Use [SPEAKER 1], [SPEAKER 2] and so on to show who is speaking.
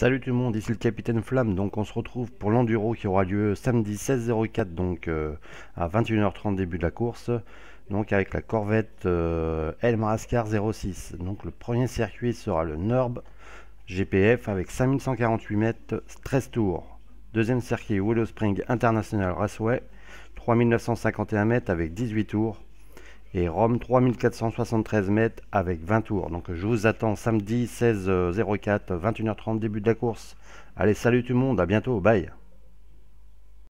[SPEAKER 1] Salut tout le monde, ici le Capitaine Flamme, donc on se retrouve pour l'Enduro qui aura lieu samedi 16.04, donc euh, à 21h30 début de la course, donc avec la Corvette El Marascar 06. Donc le premier circuit sera le Nurb GPF avec 5148 mètres, 13 tours. Deuxième circuit Willow Spring International Raceway, 3951 mètres avec 18 tours et Rome 3473 mètres avec 20 tours. Donc je vous attends samedi 16 04 21h30 début de la course. Allez salut tout le monde, à bientôt, bye